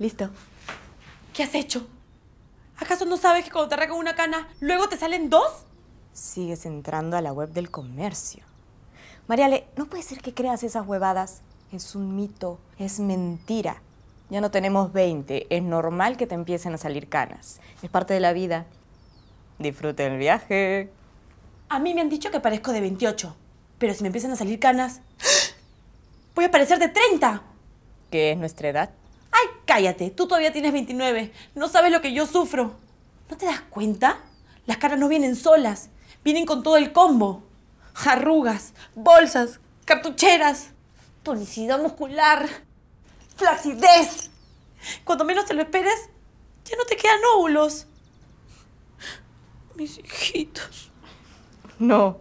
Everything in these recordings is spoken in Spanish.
Listo. ¿Qué has hecho? ¿Acaso no sabes que cuando te arrancan una cana, luego te salen dos? Sigues entrando a la web del comercio. Mariale, no puede ser que creas esas huevadas. Es un mito, es mentira. Ya no tenemos 20. Es normal que te empiecen a salir canas. Es parte de la vida. Disfrute el viaje. A mí me han dicho que parezco de 28. Pero si me empiezan a salir canas, ¡ah! voy a parecer de 30. ¿Qué es nuestra edad? Ay, cállate, tú todavía tienes 29. No sabes lo que yo sufro. ¿No te das cuenta? Las caras no vienen solas. Vienen con todo el combo. Jarrugas, bolsas, cartucheras, tonicidad muscular, flacidez. Cuando menos te lo esperes, ya no te quedan óvulos. Mis hijitos. No,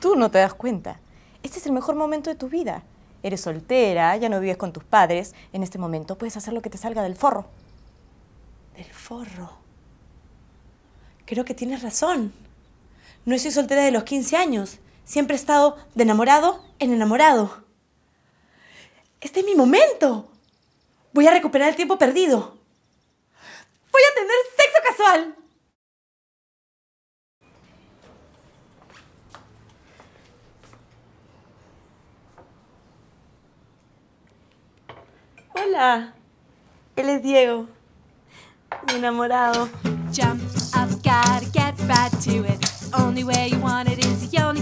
tú no te das cuenta. Este es el mejor momento de tu vida eres soltera, ya no vives con tus padres, en este momento puedes hacer lo que te salga del forro. Del forro. Creo que tienes razón. No soy soltera de los 15 años. Siempre he estado de enamorado en enamorado. Este es mi momento. Voy a recuperar el tiempo perdido. Voy a tener sexo casual. Hola, él es Diego, mi enamorado. Jump up, gotta get back to it. Only way you want it is your